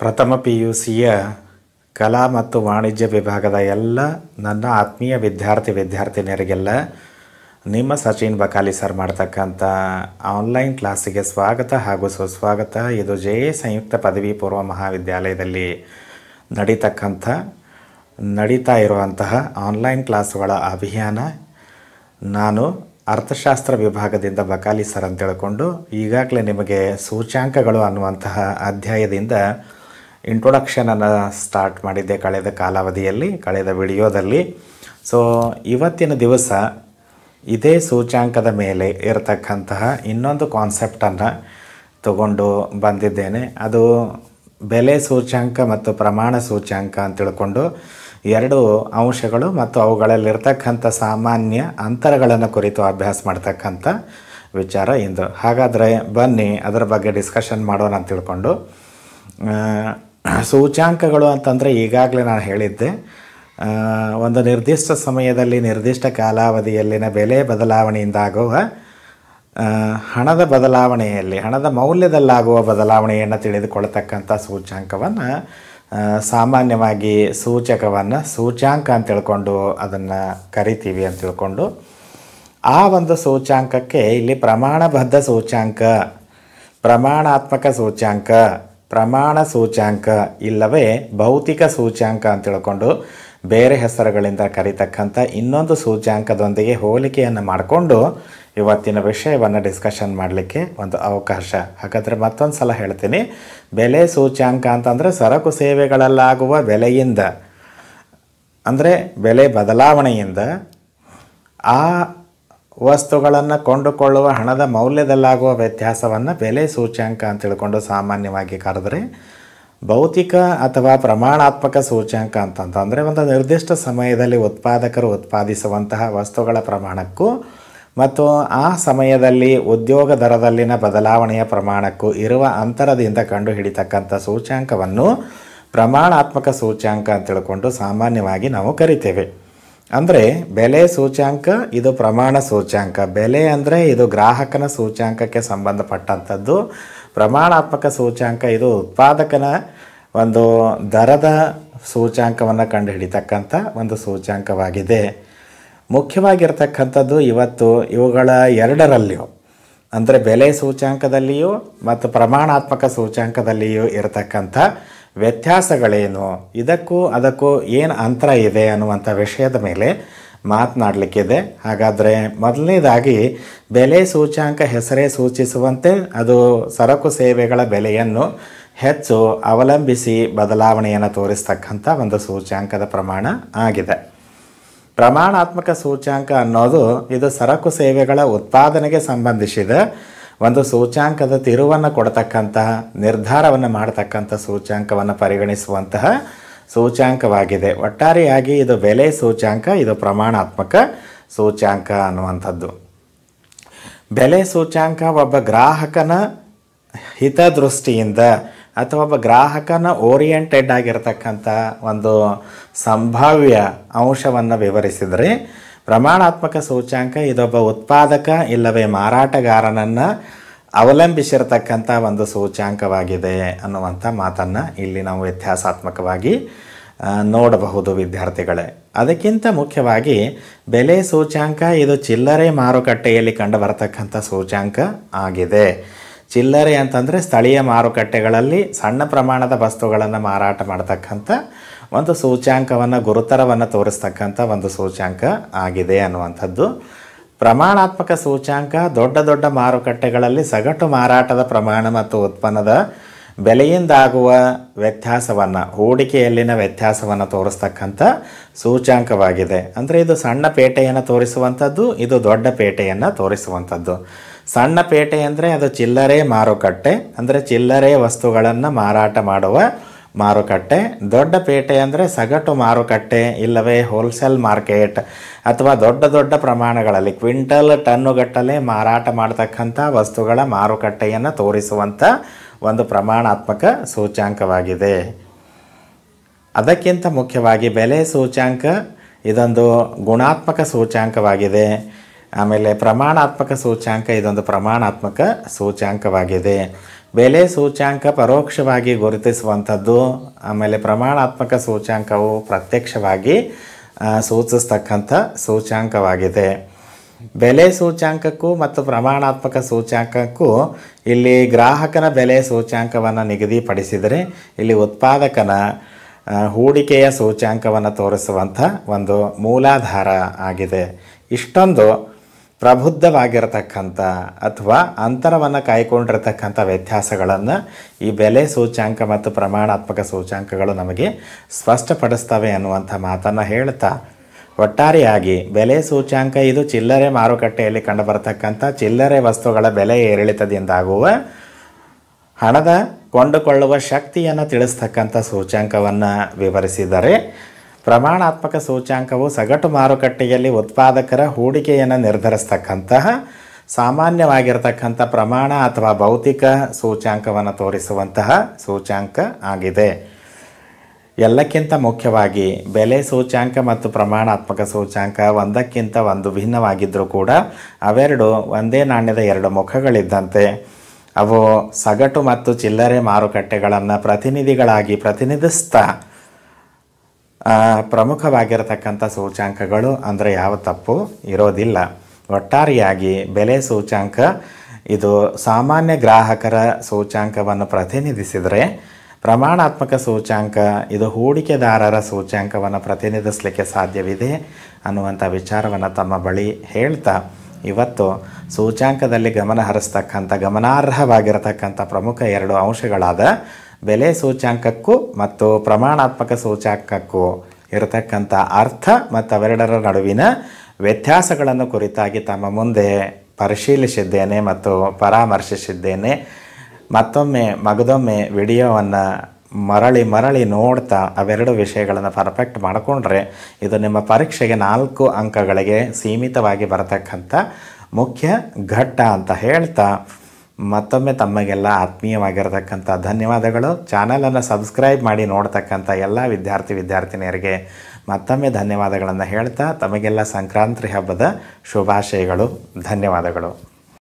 ಪ್ರಥಮ P U ಸಿಯ ಕಲಾ ಮತ್ತು ವಾಣಿಜ್ಯ ವಿಭಾಗದ ಎಲ್ಲ ನನ್ನ ಆತ್ಮೀಯ ವಿದ್ಯಾರ್ಥಿ ವಿದ್ಯಾರ್ಥಿನಿಯರಿಗೆಲ್ಲ ನಿಮ್ಮ ಸಚಿನ್ ಬಕಾಲಿ ಸರ್ ಮಾಡ್ತಕ್ಕಂಥ ಆನ್ಲೈನ್ ಕ್ಲಾಸಿಗೆ ಸ್ವಾಗತ ಹಾಗೂ ಸುಸ್ವಾಗತ ಇದು ಜೆ ಸಂಯುಕ್ತ ಪದವಿ ಪೂರ್ವ ಮಹಾವಿದ್ಯಾಲಯದಲ್ಲಿ ನಡೀತಕ್ಕಂಥ ನಡೀತಾ ಇರುವಂತಹ ಆನ್ಲೈನ್ ಕ್ಲಾಸುಗಳ ಅಭಿಯಾನ ನಾನು ಅರ್ಥಶಾಸ್ತ್ರ ವಿಭಾಗದಿಂದ ಬಕಾಲಿ ಸರ್ ಅಂತ ತಿಳ್ಕೊಂಡು ಈಗಾಗಲೇ ನಿಮಗೆ ಸೂಚ್ಯಾಂಕಗಳು ಅನ್ನುವಂತಹ ಅಧ್ಯಾಯದಿಂದ ಇಂಟ್ರೊಡಕ್ಷನನ್ನು ಸ್ಟಾರ್ಟ್ ಮಾಡಿದ್ದೆ ಕಳೆದ ಕಾಲಾವಧಿಯಲ್ಲಿ ಕಳೆದ ವಿಡಿಯೋದಲ್ಲಿ ಸೊ ಇವತ್ತಿನ ದಿವಸ ಇದೇ ಸೂಚ್ಯಾಂಕದ ಮೇಲೆ ಇರತಕ್ಕಂತಹ ಇನ್ನೊಂದು ಕಾನ್ಸೆಪ್ಟನ್ನು ತಗೊಂಡು ಬಂದಿದ್ದೇನೆ ಅದು ಬೆಲೆ ಸೂಚ್ಯಾಂಕ ಮತ್ತು ಪ್ರಮಾಣ ಸೂಚ್ಯಾಂಕ ಅಂತ ಎರಡು ಅಂಶಗಳು ಮತ್ತು ಅವುಗಳಲ್ಲಿರ್ತಕ್ಕಂಥ ಸಾಮಾನ್ಯ ಅಂತರಗಳನ್ನು ಕುರಿತು ಅಭ್ಯಾಸ ಮಾಡ್ತಕ್ಕಂಥ ವಿಚಾರ ಇಂದು ಹಾಗಾದರೆ ಬನ್ನಿ ಅದರ ಬಗ್ಗೆ ಡಿಸ್ಕಷನ್ ಮಾಡೋಣ ಅಂತ ತಿಳ್ಕೊಂಡು ಸೂಚ್ಯಾಂಕಗಳು ಅಂತಂದರೆ ಈಗಾಗಲೇ ನಾನು ಹೇಳಿದ್ದೆ ಒಂದು ನಿರ್ದಿಷ್ಟ ಸಮಯದಲ್ಲಿ ನಿರ್ದಿಷ್ಟ ಕಾಲಾವಧಿಯಲ್ಲಿನ ಬೆಲೆ ಬದಲಾವಣೆಯಿಂದಾಗುವ ಹಣದ ಬದಲಾವಣೆಯಲ್ಲಿ ಹಣದ ಮೌಲ್ಯದಲ್ಲಾಗುವ ಬದಲಾವಣೆಯನ್ನು ತಿಳಿದುಕೊಳ್ತಕ್ಕಂಥ ಸೂಚ್ಯಾಂಕವನ್ನು ಸಾಮಾನ್ಯವಾಗಿ ಸೂಚಕವನ್ನು ಸೂಚ್ಯಾಂಕ ಅಂತ ತಿಳ್ಕೊಂಡು ಅದನ್ನು ಕರಿತೀವಿ ಅಂತ ತಿಳ್ಕೊಂಡು ಆ ಒಂದು ಸೂಚ್ಯಾಂಕಕ್ಕೆ ಇಲ್ಲಿ ಪ್ರಮಾಣಬದ್ಧ ಸೂಚ್ಯಾಂಕ ಪ್ರಮಾಣಾತ್ಮಕ ಸೂಚ್ಯಾಂಕ ಪ್ರಮಾಣ ಸೂಚ್ಯಾಂಕ ಇಲ್ಲವೇ ಭೌತಿಕ ಸೂಚ್ಯಾಂಕ ಅಂತ ತಿಳ್ಕೊಂಡು ಬೇರೆ ಹೆಸರುಗಳಿಂದ ಕರೀತಕ್ಕಂಥ ಇನ್ನೊಂದು ಸೂಚ್ಯಾಂಕದೊಂದಿಗೆ ಹೋಲಿಕೆಯನ್ನು ಮಾಡಿಕೊಂಡು ಇವತ್ತಿನ ವಿಷಯವನ್ನು ಡಿಸ್ಕಷನ್ ಮಾಡಲಿಕ್ಕೆ ಒಂದು ಅವಕಾಶ ಹಾಗಾದರೆ ಮತ್ತೊಂದು ಸಲ ಹೇಳ್ತೀನಿ ಬೆಲೆ ಸೂಚ್ಯಾಂಕ ಅಂತಂದರೆ ಸರಕು ಸೇವೆಗಳಲ್ಲಾಗುವ ಬೆಲೆಯಿಂದ ಅಂದರೆ ಬೆಲೆ ಬದಲಾವಣೆಯಿಂದ ಆ ವಸ್ತುಗಳನ್ನು ಕೊಂಡುಕೊಳ್ಳುವ ಹಣದ ಮೌಲ್ಯದಲ್ಲಾಗುವ ವ್ಯತ್ಯಾಸವನ್ನು ಬೆಲೆ ಸೂಚ್ಯಾಂಕ ಅಂತ ತಿಳ್ಕೊಂಡು ಸಾಮಾನ್ಯವಾಗಿ ಕರೆದರೆ ಭೌತಿಕ ಅಥವಾ ಪ್ರಮಾಣಾತ್ಮಕ ಸೂಚ್ಯಾಂಕ ಅಂತಂತಂದರೆ ಒಂದು ನಿರ್ದಿಷ್ಟ ಸಮಯದಲ್ಲಿ ಉತ್ಪಾದಕರು ಉತ್ಪಾದಿಸುವಂತಹ ವಸ್ತುಗಳ ಪ್ರಮಾಣಕ್ಕೂ ಮತ್ತು ಆ ಸಮಯದಲ್ಲಿ ಉದ್ಯೋಗ ದರದಲ್ಲಿನ ಬದಲಾವಣೆಯ ಪ್ರಮಾಣಕ್ಕೂ ಇರುವ ಅಂತರದಿಂದ ಕಂಡುಹಿಡಿತಕ್ಕಂಥ ಸೂಚ್ಯಾಂಕವನ್ನು ಪ್ರಮಾಣಾತ್ಮಕ ಸೂಚ್ಯಾಂಕ ಅಂತ ತಿಳ್ಕೊಂಡು ಸಾಮಾನ್ಯವಾಗಿ ನಾವು ಕರಿತೇವೆ ಅಂದರೆ ಬೆಲೆ ಸೂಚ್ಯಾಂಕ ಇದು ಪ್ರಮಾಣ ಸೂಚ್ಯಾಂಕ ಬೆಲೆ ಅಂದರೆ ಇದು ಗ್ರಾಹಕನ ಸೂಚ್ಯಾಂಕಕ್ಕೆ ಸಂಬಂಧಪಟ್ಟಂಥದ್ದು ಪ್ರಮಾಣಾತ್ಮಕ ಸೂಚ್ಯಾಂಕ ಇದು ಉತ್ಪಾದಕನ ಒಂದು ದರದ ಸೂಚ್ಯಾಂಕವನ್ನು ಕಂಡುಹಿಡಿತಕ್ಕಂಥ ಒಂದು ಸೂಚ್ಯಾಂಕವಾಗಿದೆ ಮುಖ್ಯವಾಗಿರ್ತಕ್ಕಂಥದ್ದು ಇವತ್ತು ಇವುಗಳ ಎರಡರಲ್ಲಿಯೂ ಅಂದರೆ ಬೆಲೆ ಸೂಚ್ಯಾಂಕದಲ್ಲಿಯೂ ಮತ್ತು ಪ್ರಮಾಣಾತ್ಮಕ ಸೂಚ್ಯಾಂಕದಲ್ಲಿಯೂ ಇರತಕ್ಕಂಥ ವ್ಯತ್ಯಾಸಗಳೇನು ಇದಕ್ಕೂ ಅದಕ್ಕೂ ಏನು ಅಂತರ ಇದೆ ಅನ್ನುವಂಥ ವಿಷಯದ ಮೇಲೆ ಮಾತನಾಡಲಿಕ್ಕಿದೆ ಹಾಗಾದರೆ ಮೊದಲನೇದಾಗಿ ಬೆಲೆ ಸೂಚ್ಯಾಂಕ ಹೆಸರೇ ಸೂಚಿಸುವಂತೆ ಅದು ಸರಕು ಸೇವೆಗಳ ಬೆಲೆಯನ್ನು ಹೆಚ್ಚು ಅವಲಂಬಿಸಿ ಬದಲಾವಣೆಯನ್ನು ತೋರಿಸ್ತಕ್ಕಂಥ ಒಂದು ಸೂಚ್ಯಾಂಕದ ಪ್ರಮಾಣ ಆಗಿದೆ ಪ್ರಮಾಣಾತ್ಮಕ ಸೂಚ್ಯಾಂಕ ಅನ್ನೋದು ಇದು ಸರಕು ಸೇವೆಗಳ ಉತ್ಪಾದನೆಗೆ ಸಂಬಂಧಿಸಿದ ಒಂದು ಸೂಚ್ಯಾಂಕದ ತಿರುವನ್ನು ಕೊಡತಕ್ಕಂತಹ ನಿರ್ಧಾರವನ್ನು ಮಾಡತಕ್ಕಂಥ ಸೂಚ್ಯಾಂಕವನ್ನು ಪರಿಗಣಿಸುವಂತಹ ಸೂಚ್ಯಾಂಕವಾಗಿದೆ ಒಟ್ಟಾರೆಯಾಗಿ ಇದು ಬೆಲೆ ಸೂಚ್ಯಾಂಕ ಇದು ಪ್ರಮಾಣಾತ್ಮಕ ಸೂಚ್ಯಾಂಕ ಅನ್ನುವಂಥದ್ದು ಬೆಲೆ ಸೂಚ್ಯಾಂಕ ಒಬ್ಬ ಗ್ರಾಹಕನ ಹಿತದೃಷ್ಟಿಯಿಂದ ಅಥವಾ ಒಬ್ಬ ಗ್ರಾಹಕನ ಓರಿಯೆಂಟೆಡ್ ಆಗಿರತಕ್ಕಂಥ ಒಂದು ಸಂಭಾವ್ಯ ಅಂಶವನ್ನು ವಿವರಿಸಿದರೆ ಪ್ರಮಾಣಾತ್ಮಕ ಸೂಚ್ಯಾಂಕ ಇದೊಬ್ಬ ಉತ್ಪಾದಕ ಇಲ್ಲವೇ ಮಾರಾಟಗಾರನನ್ನು ಅವಲಂಬಿಸಿರತಕ್ಕಂಥ ಒಂದು ಸೂಚ್ಯಾಂಕವಾಗಿದೆ ಅನ್ನುವಂಥ ಮಾತನ್ನು ಇಲ್ಲಿ ನಾವು ವ್ಯತ್ಯಾಸಾತ್ಮಕವಾಗಿ ನೋಡಬಹುದು ವಿದ್ಯಾರ್ಥಿಗಳೇ ಅದಕ್ಕಿಂತ ಮುಖ್ಯವಾಗಿ ಬೆಲೆ ಸೂಚ್ಯಾಂಕ ಇದು ಚಿಲ್ಲರೆ ಮಾರುಕಟ್ಟೆಯಲ್ಲಿ ಕಂಡು ಸೂಚ್ಯಾಂಕ ಆಗಿದೆ ಚಿಲ್ಲರೆ ಅಂತಂದರೆ ಸ್ಥಳೀಯ ಮಾರುಕಟ್ಟೆಗಳಲ್ಲಿ ಸಣ್ಣ ಪ್ರಮಾಣದ ವಸ್ತುಗಳನ್ನು ಮಾರಾಟ ಮಾಡತಕ್ಕಂಥ ಒಂದು ಸೂಚ್ಯಾಂಕವನ್ನು ಗುರುತರವನ್ನು ತೋರಿಸ್ತಕ್ಕಂಥ ಒಂದು ಸೂಚ್ಯಾಂಕ ಆಗಿದೆ ಅನ್ನುವಂಥದ್ದು ಪ್ರಮಾಣಾತ್ಮಕ ಸೂಚ್ಯಾಂಕ ದೊಡ್ಡ ದೊಡ್ಡ ಮಾರುಕಟ್ಟೆಗಳಲ್ಲಿ ಸಗಟು ಮಾರಾಟದ ಪ್ರಮಾಣ ಮತ್ತು ಉತ್ಪನ್ನದ ಬೆಲೆಯಿಂದಾಗುವ ವ್ಯತ್ಯಾಸವನ್ನು ಹೂಡಿಕೆಯಲ್ಲಿನ ವ್ಯತ್ಯಾಸವನ್ನು ತೋರಿಸ್ತಕ್ಕಂಥ ಸೂಚ್ಯಾಂಕವಾಗಿದೆ ಅಂದರೆ ಇದು ಸಣ್ಣ ಪೇಟೆಯನ್ನು ತೋರಿಸುವಂಥದ್ದು ಇದು ದೊಡ್ಡ ಪೇಟೆಯನ್ನು ತೋರಿಸುವಂಥದ್ದು ಸಣ್ಣ ಪೇಟೆ ಅಂದರೆ ಅದು ಚಿಲ್ಲರೆ ಮಾರುಕಟ್ಟೆ ಅಂದರೆ ಚಿಲ್ಲರೆ ವಸ್ತುಗಳನ್ನು ಮಾರಾಟ ಮಾಡುವ ಮಾರುಕಟ್ಟೆ ದೊಡ್ಡ ಪೇಟೆ ಅಂದರೆ ಸಗಟು ಮಾರುಕಟ್ಟೆ ಇಲ್ಲವೇ ಹೋಲ್ಸೇಲ್ ಮಾರ್ಕೆಟ್ ಅಥವಾ ದೊಡ್ಡ ದೊಡ್ಡ ಪ್ರಮಾಣಗಳಲ್ಲಿ ಕ್ವಿಂಟಲ್ ಟನ್ನುಗಟ್ಟಲೆ ಮಾರಾಟ ಮಾಡತಕ್ಕಂಥ ವಸ್ತುಗಳ ಮಾರುಕಟ್ಟೆಯನ್ನು ತೋರಿಸುವಂಥ ಒಂದು ಪ್ರಮಾಣಾತ್ಮಕ ಸೂಚ್ಯಾಂಕವಾಗಿದೆ ಅದಕ್ಕಿಂತ ಮುಖ್ಯವಾಗಿ ಬೆಲೆ ಸೂಚ್ಯಾಂಕ ಇದೊಂದು ಗುಣಾತ್ಮಕ ಸೂಚ್ಯಾಂಕವಾಗಿದೆ ಆಮೇಲೆ ಪ್ರಮಾಣಾತ್ಮಕ ಸೂಚ್ಯಾಂಕ ಇದೊಂದು ಪ್ರಮಾಣಾತ್ಮಕ ಸೂಚ್ಯಾಂಕವಾಗಿದೆ ಬೆಲೆ ಸೂಚ್ಯಾಂಕ ಪರೋಕ್ಷವಾಗಿ ಗುರುತಿಸುವಂಥದ್ದು ಆಮೇಲೆ ಪ್ರಮಾಣಾತ್ಮಕ ಸೂಚ್ಯಾಂಕವು ಪ್ರತ್ಯಕ್ಷವಾಗಿ ಸೂಚಿಸ್ತಕ್ಕಂಥ ಸೂಚ್ಯಾಂಕವಾಗಿದೆ ಬೆಲೆ ಸೂಚ್ಯಾಂಕಕ್ಕೂ ಮತ್ತು ಪ್ರಮಾಣಾತ್ಮಕ ಸೂಚ್ಯಾಂಕಕ್ಕೂ ಇಲ್ಲಿ ಗ್ರಾಹಕನ ಬೆಲೆ ಸೂಚ್ಯಾಂಕವನ್ನು ನಿಗದಿಪಡಿಸಿದರೆ ಇಲ್ಲಿ ಉತ್ಪಾದಕನ ಹೂಡಿಕೆಯ ಸೂಚ್ಯಾಂಕವನ್ನು ತೋರಿಸುವಂಥ ಒಂದು ಮೂಲಾಧಾರ ಆಗಿದೆ ಇಷ್ಟೊಂದು ಪ್ರಬುದ್ಧವಾಗಿರತಕ್ಕಂಥ ಅಥವಾ ಅಂತರವನ್ನು ಕಾಯ್ಕೊಂಡಿರತಕ್ಕಂಥ ವ್ಯತ್ಯಾಸಗಳನ್ನು ಈ ಬೆಲೆ ಸೂಚ್ಯಾಂಕ ಮತ್ತು ಪ್ರಮಾಣಾತ್ಮಕ ಸೂಚ್ಯಾಂಕಗಳು ನಮಗೆ ಸ್ಪಷ್ಟಪಡಿಸ್ತವೆ ಅನ್ನುವಂಥ ಮಾತನ್ನು ಹೇಳ್ತಾ ಒಟ್ಟಾರೆಯಾಗಿ ಬೆಲೆ ಸೂಚ್ಯಾಂಕ ಇದು ಚಿಲ್ಲರೆ ಮಾರುಕಟ್ಟೆಯಲ್ಲಿ ಕಂಡುಬರತಕ್ಕಂಥ ಚಿಲ್ಲರೆ ವಸ್ತುಗಳ ಬೆಲೆ ಏರಿಳಿತದಿಂದಾಗುವ ಹಣದ ಕೊಂಡುಕೊಳ್ಳುವ ಶಕ್ತಿಯನ್ನು ತಿಳಿಸ್ತಕ್ಕಂಥ ಸೂಚ್ಯಾಂಕವನ್ನು ವಿವರಿಸಿದರೆ ಪ್ರಮಾಣಾತ್ಮಕ ಸೂಚ್ಯಾಂಕವು ಸಗಟು ಮಾರುಕಟ್ಟೆಯಲ್ಲಿ ಉತ್ಪಾದಕರ ಹೂಡಿಕೆಯನ್ನು ನಿರ್ಧರಿಸ್ತಕ್ಕಂತಹ ಸಾಮಾನ್ಯವಾಗಿರತಕ್ಕಂಥ ಪ್ರಮಾಣ ಅಥವಾ ಭೌತಿಕ ಸೂಚ್ಯಾಂಕವನ್ನು ತೋರಿಸುವಂತಹ ಸೂಚ್ಯಾಂಕ ಆಗಿದೆ ಎಲ್ಲಕ್ಕಿಂತ ಮುಖ್ಯವಾಗಿ ಬೆಲೆ ಸೂಚ್ಯಾಂಕ ಮತ್ತು ಪ್ರಮಾಣಾತ್ಮಕ ಸೂಚ್ಯಾಂಕ ಒಂದಕ್ಕಿಂತ ಒಂದು ಭಿನ್ನವಾಗಿದ್ದರೂ ಕೂಡ ಅವೆರಡು ಒಂದೇ ನಾಣ್ಯದ ಎರಡು ಮುಖಗಳಿದ್ದಂತೆ ಅವು ಸಗಟು ಮತ್ತು ಚಿಲ್ಲರೆ ಮಾರುಕಟ್ಟೆಗಳನ್ನು ಪ್ರತಿನಿಧಿಗಳಾಗಿ ಪ್ರತಿನಿಧಿಸ್ತಾ ಪ್ರಮುಖವಾಗಿರತಕ್ಕಂಥ ಸೂಚ್ಯಾಂಕಗಳು ಅಂದರೆ ಯಾವ ತಪ್ಪು ಇರೋದಿಲ್ಲ ಒಟ್ಟಾರೆಯಾಗಿ ಬೆಲೆ ಸೂಚ್ಯಾಂಕ ಇದು ಸಾಮಾನ್ಯ ಗ್ರಾಹಕರ ಸೂಚ್ಯಾಂಕವನ್ನು ಪ್ರತಿನಿಧಿಸಿದರೆ ಪ್ರಮಾಣಾತ್ಮಕ ಸೂಚ್ಯಾಂಕ ಇದು ಹೂಡಿಕೆದಾರರ ಸೂಚ್ಯಾಂಕವನ್ನು ಪ್ರತಿನಿಧಿಸಲಿಕ್ಕೆ ಸಾಧ್ಯವಿದೆ ಅನ್ನುವಂಥ ವಿಚಾರವನ್ನು ತಮ್ಮ ಬಳಿ ಹೇಳ್ತಾ ಇವತ್ತು ಸೂಚ್ಯಾಂಕದಲ್ಲಿ ಗಮನ ಹರಿಸ್ತಕ್ಕಂಥ ಗಮನಾರ್ಹವಾಗಿರತಕ್ಕಂಥ ಪ್ರಮುಖ ಎರಡು ಅಂಶಗಳಾದ ಬೆಲೆ ಸೂಚ್ಯಾಂಕಕ್ಕೂ ಮತ್ತು ಪ್ರಮಾಣಾತ್ಮಕ ಸೂಚ್ಯಾಂಕಕ್ಕೂ ಇರತಕ್ಕಂಥ ಅರ್ಥ ಮತ್ತು ಅವೆರಡರ ನಡುವಿನ ವ್ಯತ್ಯಾಸಗಳನ್ನು ಕುರಿತಾಗಿ ತಮ್ಮ ಮುಂದೆ ಪರಿಶೀಲಿಸಿದ್ದೇನೆ ಮತ್ತು ಪರಾಮರ್ಶಿಸಿದ್ದೇನೆ ಮತ್ತೊಮ್ಮೆ ಮಗದೊಮ್ಮೆ ವಿಡಿಯೋವನ್ನು ಮರಳಿ ಮರಳಿ ನೋಡ್ತಾ ಅವೆರಡು ವಿಷಯಗಳನ್ನು ಪರ್ಫೆಕ್ಟ್ ಮಾಡಿಕೊಂಡ್ರೆ ಇದು ನಿಮ್ಮ ಪರೀಕ್ಷೆಗೆ ನಾಲ್ಕು ಅಂಕಗಳಿಗೆ ಸೀಮಿತವಾಗಿ ಬರತಕ್ಕಂಥ ಮುಖ್ಯ ಘಟ್ಟ ಅಂತ ಹೇಳ್ತಾ ಮತ್ತೊಮ್ಮೆ ತಮಗೆಲ್ಲ ಆತ್ಮೀಯವಾಗಿರತಕ್ಕಂಥ ಧನ್ಯವಾದಗಳು ಚಾನಲನ್ನು ಸಬ್ಸ್ಕ್ರೈಬ್ ಮಾಡಿ ನೋಡ್ತಕ್ಕಂಥ ಎಲ್ಲ ವಿದ್ಯಾರ್ಥಿ ವಿದ್ಯಾರ್ಥಿನಿಯರಿಗೆ ಮತ್ತೊಮ್ಮೆ ಧನ್ಯವಾದಗಳನ್ನು ಹೇಳ್ತಾ ತಮಗೆಲ್ಲ ಸಂಕ್ರಾಂತಿ ಹಬ್ಬದ ಶುಭಾಶಯಗಳು ಧನ್ಯವಾದಗಳು